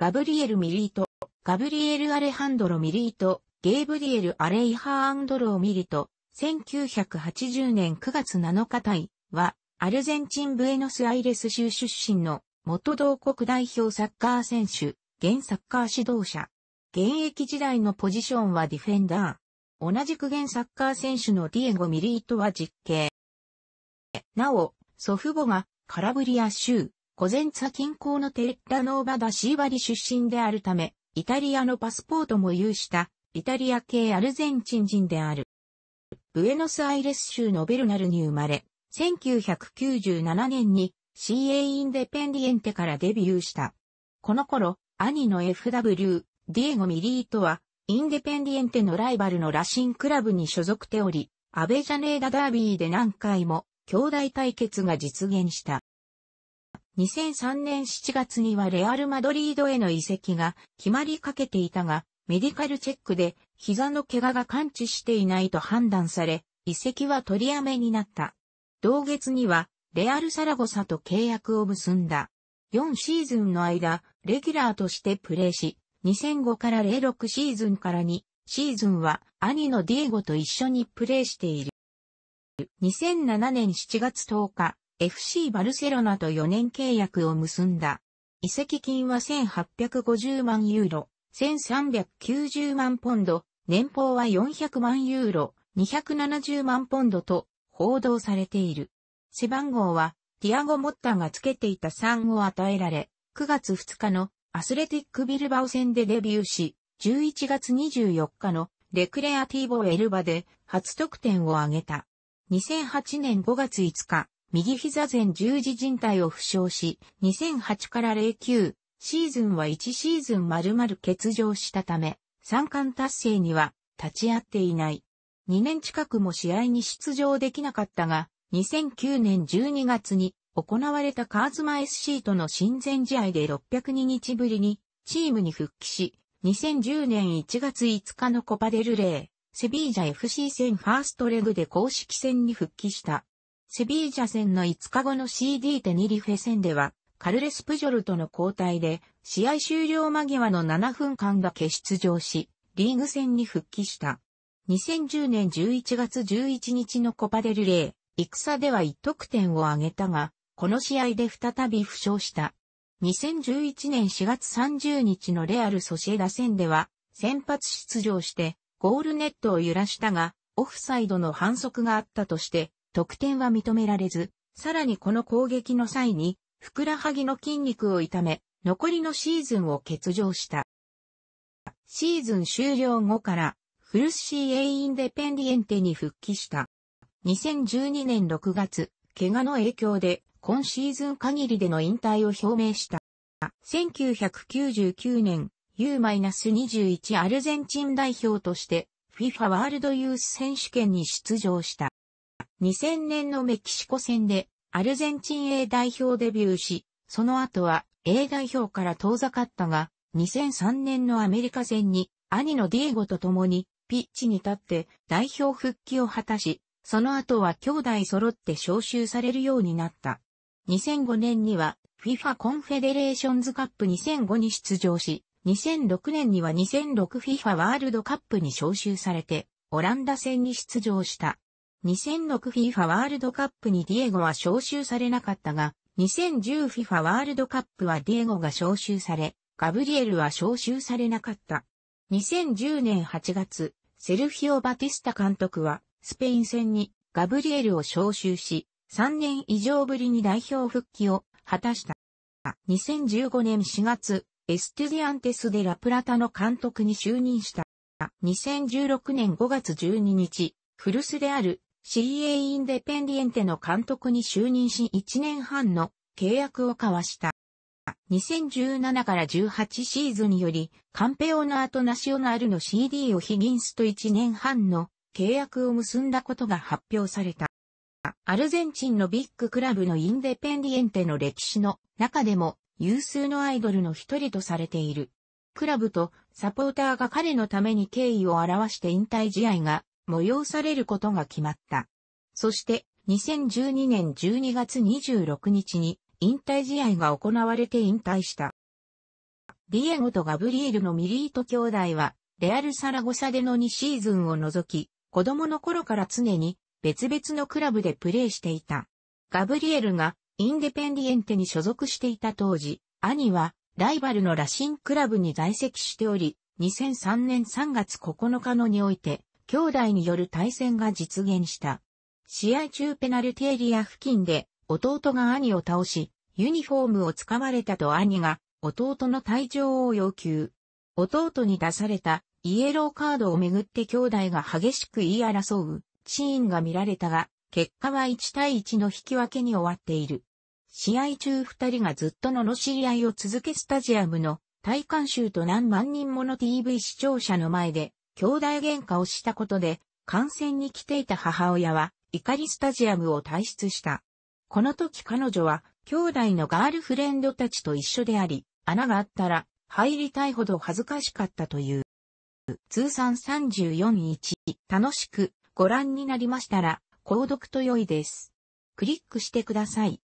ガブリエル・ミリート、ガブリエル・アレハンドロ・ミリート、ゲーブリエル・アレイハーアンドロ・ミリート、1980年9月7日対は、アルゼンチン・ブエノス・アイレス州出身の元同国代表サッカー選手、現サッカー指導者。現役時代のポジションはディフェンダー。同じく現サッカー選手のディエゴ・ミリートは実刑。なお、祖父母がカラブリア州、コゼンツァ近郊のテッラノーバダシーバリ出身であるため、イタリアのパスポートも有した、イタリア系アルゼンチン人である。ブエノスアイレス州のベルナルに生まれ、1997年に CA インデペンディエンテからデビューした。この頃、兄の FW、ディエゴ・ミリートは、インデペンディエンテのライバルの羅ンクラブに所属ており、アベジャネーダダービーで何回も兄弟対決が実現した。2003年7月にはレアル・マドリードへの移籍が決まりかけていたが、メディカルチェックで膝の怪我が完治していないと判断され、移籍は取りやめになった。同月には、レアル・サラゴサと契約を結んだ。4シーズンの間、レギュラーとしてプレーし、2005から06シーズンから2シーズンは兄のディエゴと一緒にプレーしている。2007年7月10日、FC バルセロナと4年契約を結んだ。移籍金は1850万ユーロ、1390万ポンド、年俸は400万ユーロ、270万ポンドと報道されている。背番号は、ティアゴ・モッタがつけていた3を与えられ、9月2日のアスレティック・ビルバオ戦でデビューし、11月24日のレクレアティーボ・エルバで初得点を挙げた。2008年5月5日、右膝前十字靭帯を負傷し、2008から09シーズンは1シーズン丸々欠場したため、三冠達成には立ち会っていない。2年近くも試合に出場できなかったが、2009年12月に行われたカーズマ SC との親善試合で602日ぶりにチームに復帰し、2010年1月5日のコパデルレー、セビージャ FC 戦ファーストレグで公式戦に復帰した。セビージャ戦の5日後の CD テニリフェ戦では、カルレス・プジョルとの交代で、試合終了間際の7分間だけ出場し、リーグ戦に復帰した。2010年11月11日のコパデルレイ、戦では1得点を挙げたが、この試合で再び負傷した。2011年4月30日のレアル・ソシエダ戦では、先発出場して、ゴールネットを揺らしたが、オフサイドの反則があったとして、得点は認められず、さらにこの攻撃の際に、ふくらはぎの筋肉を痛め、残りのシーズンを欠場した。シーズン終了後から、フルシーエインデペンディエンテに復帰した。2012年6月、怪我の影響で、今シーズン限りでの引退を表明した。1999年、U-21 アルゼンチン代表として、FIFA ワールドユース選手権に出場した。2000年のメキシコ戦でアルゼンチン A 代表デビューし、その後は A 代表から遠ざかったが、2003年のアメリカ戦に兄のディエゴと共にピッチに立って代表復帰を果たし、その後は兄弟揃って招集されるようになった。2005年には FIFA コンフェデレーションズカップ2005に出場し、2006年には 2006FIFA ワールドカップに招集されて、オランダ戦に出場した。2006FIFA ワールドカップにディエゴは招集されなかったが、2010FIFA ワールドカップはディエゴが招集され、ガブリエルは招集されなかった。2010年8月、セルフィオ・バティスタ監督は、スペイン戦にガブリエルを招集し、3年以上ぶりに代表復帰を果たした。2015年4月、エステディアンテス・デ・ラプラタの監督に就任した。2016年5月12日、古巣である CA インデペンディエンテの監督に就任し1年半の契約を交わした。2017から18シーズンより、カンペオナーとナショナルの CD をヒギンスと1年半の契約を結んだことが発表された。アルゼンチンのビッグクラブのインデペンディエンテの歴史の中でも有数のアイドルの一人とされている。クラブとサポーターが彼のために敬意を表して引退試合が催されることが決まった。そして、2012年12月26日に引退試合が行われて引退した。ディエゴとガブリエルのミリート兄弟は、レアル・サラゴサでの2シーズンを除き、子供の頃から常に別々のクラブでプレーしていた。ガブリエルがインデペンディエンテに所属していた当時、兄はライバルの羅針クラブに在籍しており、2003年3月9日のにおいて兄弟による対戦が実現した。試合中ペナルティエリア付近で弟が兄を倒し、ユニフォームを掴まれたと兄が弟の退場を要求。弟に出されたイエローカードをめぐって兄弟が激しく言い争うシーンが見られたが、結果は1対1の引き分けに終わっている。試合中二人がずっとののしり合いを続けスタジアムの体観集と何万人もの TV 視聴者の前で兄弟喧嘩をしたことで、観戦に来ていた母親は、怒りスタジアムを退出した。この時彼女は、兄弟のガールフレンドたちと一緒であり、穴があったら、入りたいほど恥ずかしかったという。通算341、楽しくご覧になりましたら、購読と良いです。クリックしてください。